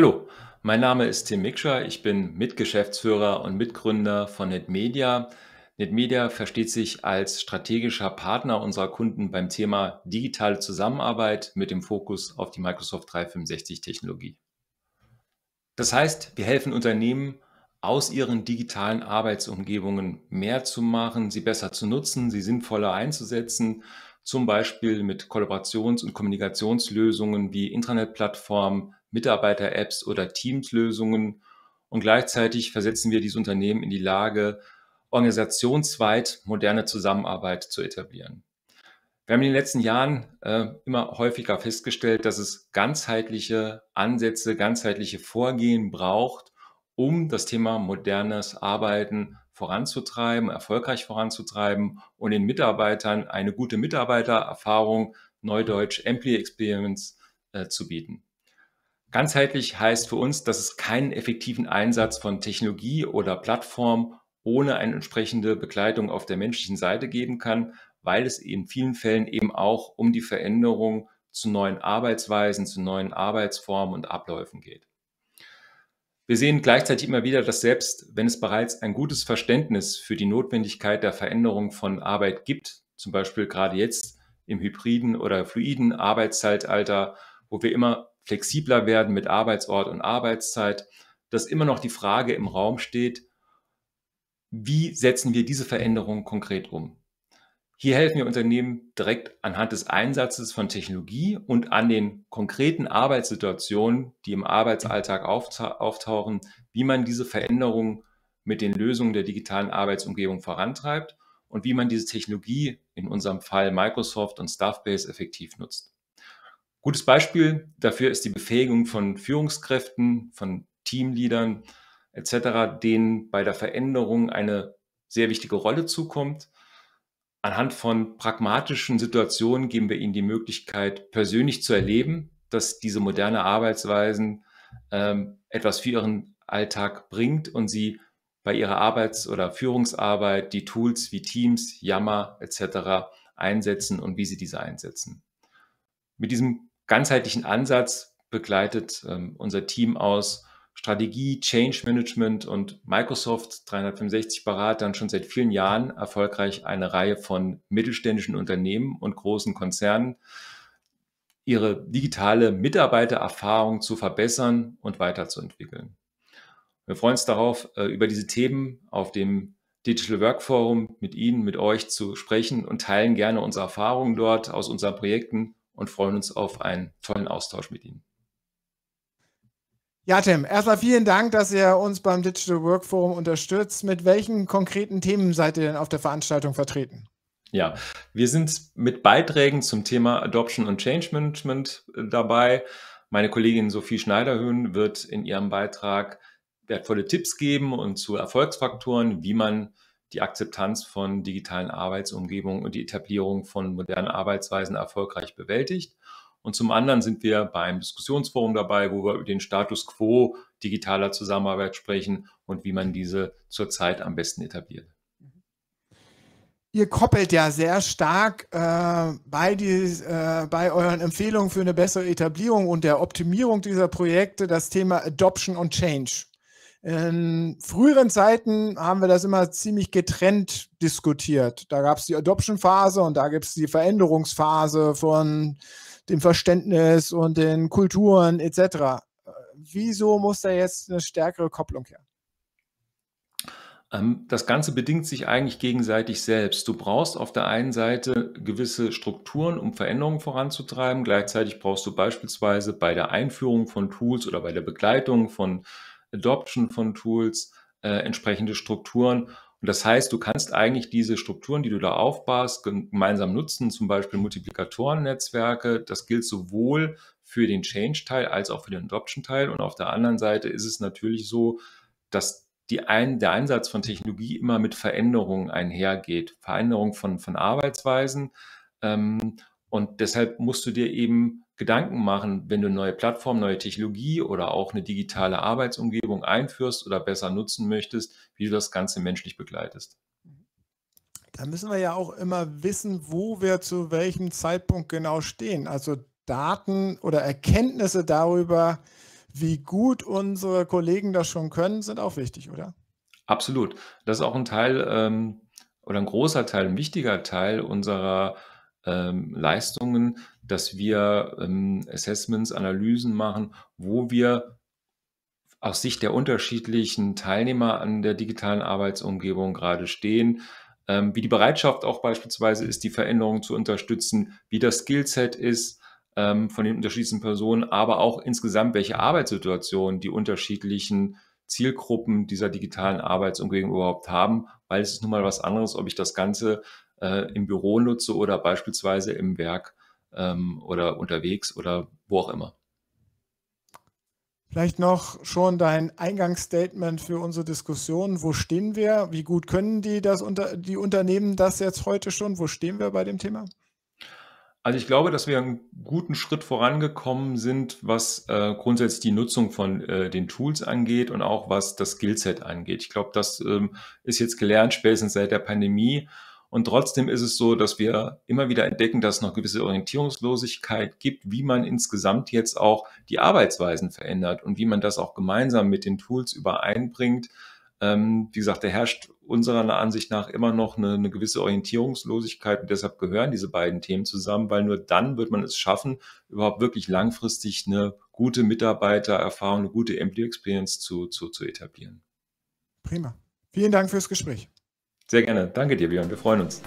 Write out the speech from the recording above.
Hallo, mein Name ist Tim Mikscher. Ich bin Mitgeschäftsführer und Mitgründer von NetMedia. NetMedia versteht sich als strategischer Partner unserer Kunden beim Thema digitale Zusammenarbeit mit dem Fokus auf die Microsoft 365 Technologie. Das heißt, wir helfen Unternehmen, aus ihren digitalen Arbeitsumgebungen mehr zu machen, sie besser zu nutzen, sie sinnvoller einzusetzen, zum Beispiel mit Kollaborations- und Kommunikationslösungen wie Internetplattformen, Mitarbeiter-Apps oder Teams-Lösungen. Und gleichzeitig versetzen wir dieses Unternehmen in die Lage, organisationsweit moderne Zusammenarbeit zu etablieren. Wir haben in den letzten Jahren äh, immer häufiger festgestellt, dass es ganzheitliche Ansätze, ganzheitliche Vorgehen braucht, um das Thema modernes Arbeiten voranzutreiben, erfolgreich voranzutreiben und den Mitarbeitern eine gute Mitarbeitererfahrung, Neudeutsch Employee Experience, äh, zu bieten. Ganzheitlich heißt für uns, dass es keinen effektiven Einsatz von Technologie oder Plattform ohne eine entsprechende Begleitung auf der menschlichen Seite geben kann, weil es in vielen Fällen eben auch um die Veränderung zu neuen Arbeitsweisen, zu neuen Arbeitsformen und Abläufen geht. Wir sehen gleichzeitig immer wieder, dass selbst wenn es bereits ein gutes Verständnis für die Notwendigkeit der Veränderung von Arbeit gibt, zum Beispiel gerade jetzt im hybriden oder fluiden Arbeitszeitalter, wo wir immer flexibler werden mit Arbeitsort und Arbeitszeit, dass immer noch die Frage im Raum steht, wie setzen wir diese Veränderungen konkret um? Hier helfen wir Unternehmen direkt anhand des Einsatzes von Technologie und an den konkreten Arbeitssituationen, die im Arbeitsalltag auftauchen, wie man diese Veränderungen mit den Lösungen der digitalen Arbeitsumgebung vorantreibt und wie man diese Technologie, in unserem Fall Microsoft und Staffbase, effektiv nutzt. Gutes Beispiel dafür ist die Befähigung von Führungskräften, von Teamleadern etc., denen bei der Veränderung eine sehr wichtige Rolle zukommt. Anhand von pragmatischen Situationen geben wir ihnen die Möglichkeit, persönlich zu erleben, dass diese moderne Arbeitsweisen ähm, etwas für ihren Alltag bringt und sie bei ihrer Arbeits- oder Führungsarbeit die Tools wie Teams, Yammer etc. einsetzen und wie sie diese einsetzen. Mit diesem ganzheitlichen Ansatz begleitet ähm, unser Team aus Strategie, Change Management und Microsoft 365 Beratern schon seit vielen Jahren erfolgreich eine Reihe von mittelständischen Unternehmen und großen Konzernen, ihre digitale Mitarbeitererfahrung zu verbessern und weiterzuentwickeln. Wir freuen uns darauf, äh, über diese Themen auf dem Digital Work Forum mit Ihnen, mit euch zu sprechen und teilen gerne unsere Erfahrungen dort aus unseren Projekten und freuen uns auf einen tollen Austausch mit Ihnen. Ja, Tim, erstmal vielen Dank, dass ihr uns beim Digital Work Forum unterstützt. Mit welchen konkreten Themen seid ihr denn auf der Veranstaltung vertreten? Ja, wir sind mit Beiträgen zum Thema Adoption und Change Management äh, dabei. Meine Kollegin Sophie Schneiderhöhn wird in ihrem Beitrag wertvolle Tipps geben und zu Erfolgsfaktoren, wie man die Akzeptanz von digitalen Arbeitsumgebungen und die Etablierung von modernen Arbeitsweisen erfolgreich bewältigt. Und zum anderen sind wir beim Diskussionsforum dabei, wo wir über den Status quo digitaler Zusammenarbeit sprechen und wie man diese zurzeit am besten etabliert. Ihr koppelt ja sehr stark äh, bei, die, äh, bei euren Empfehlungen für eine bessere Etablierung und der Optimierung dieser Projekte das Thema Adoption und Change. In ähm, früheren Zeiten haben wir das immer ziemlich getrennt diskutiert. Da gab es die Adoption-Phase und da gibt es die Veränderungsphase von dem Verständnis und den Kulturen etc. Wieso muss da jetzt eine stärkere Kopplung her? Ähm, das Ganze bedingt sich eigentlich gegenseitig selbst. Du brauchst auf der einen Seite gewisse Strukturen, um Veränderungen voranzutreiben. Gleichzeitig brauchst du beispielsweise bei der Einführung von Tools oder bei der Begleitung von Adoption von Tools, äh, entsprechende Strukturen. Und das heißt, du kannst eigentlich diese Strukturen, die du da aufbaust, gemeinsam nutzen, zum Beispiel Multiplikatoren-Netzwerke. Das gilt sowohl für den Change-Teil als auch für den Adoption-Teil. Und auf der anderen Seite ist es natürlich so, dass die ein, der Einsatz von Technologie immer mit Veränderungen einhergeht, Veränderung von, von Arbeitsweisen. Ähm, und deshalb musst du dir eben Gedanken machen, wenn du neue Plattform, neue Technologie oder auch eine digitale Arbeitsumgebung einführst oder besser nutzen möchtest, wie du das Ganze menschlich begleitest. Da müssen wir ja auch immer wissen, wo wir zu welchem Zeitpunkt genau stehen. Also Daten oder Erkenntnisse darüber, wie gut unsere Kollegen das schon können, sind auch wichtig, oder? Absolut. Das ist auch ein Teil ähm, oder ein großer Teil, ein wichtiger Teil unserer äh, ähm, Leistungen, dass wir ähm, Assessments, Analysen machen, wo wir aus Sicht der unterschiedlichen Teilnehmer an der digitalen Arbeitsumgebung gerade stehen, ähm, wie die Bereitschaft auch beispielsweise ist, die Veränderungen zu unterstützen, wie das Skillset ist ähm, von den unterschiedlichen Personen, aber auch insgesamt, welche Arbeitssituationen die unterschiedlichen Zielgruppen dieser digitalen Arbeitsumgebung überhaupt haben, weil es ist nun mal was anderes, ob ich das Ganze äh, im Büro nutze oder beispielsweise im Werk ähm, oder unterwegs oder wo auch immer. Vielleicht noch schon dein Eingangsstatement für unsere Diskussion. Wo stehen wir? Wie gut können die, das die Unternehmen das jetzt heute schon? Wo stehen wir bei dem Thema? Also ich glaube, dass wir einen guten Schritt vorangekommen sind, was äh, grundsätzlich die Nutzung von äh, den Tools angeht und auch was das Skillset angeht. Ich glaube, das ähm, ist jetzt gelernt, spätestens seit der Pandemie. Und trotzdem ist es so, dass wir immer wieder entdecken, dass es noch gewisse Orientierungslosigkeit gibt, wie man insgesamt jetzt auch die Arbeitsweisen verändert und wie man das auch gemeinsam mit den Tools übereinbringt. Ähm, wie gesagt, da herrscht unserer Ansicht nach immer noch eine, eine gewisse Orientierungslosigkeit und deshalb gehören diese beiden Themen zusammen, weil nur dann wird man es schaffen, überhaupt wirklich langfristig eine gute Mitarbeitererfahrung, eine gute Employee Experience zu, zu, zu etablieren. Prima. Vielen Dank fürs Gespräch. Sehr gerne. Danke dir, Björn. Wir freuen uns.